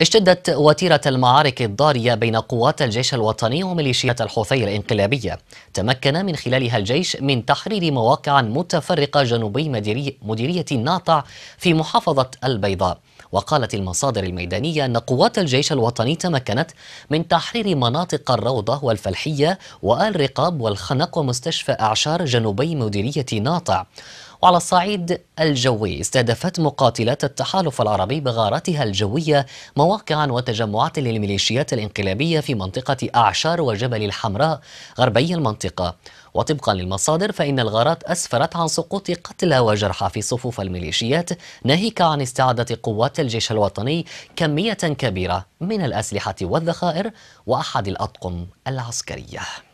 اشتدت وتيرة المعارك الضارية بين قوات الجيش الوطني وميليشيات الحوثي الإنقلابية تمكن من خلالها الجيش من تحرير مواقع متفرقة جنوبي مديرية الناطع في محافظة البيضاء وقالت المصادر الميدانية أن قوات الجيش الوطني تمكنت من تحرير مناطق الروضة والفلحية وآل رقاب والخنق ومستشفى أعشار جنوبي مديرية ناطع وعلى الصعيد الجوي استهدفت مقاتلات التحالف العربي بغاراتها الجوية مواقعا وتجمعات للميليشيات الانقلابية في منطقة أعشار وجبل الحمراء غربي المنطقة وطبقا للمصادر فإن الغارات أسفرت عن سقوط قتلى وجرحى في صفوف الميليشيات ناهيك عن استعادة قوات الجيش الوطني كمية كبيرة من الأسلحة والذخائر وأحد الأطقم العسكرية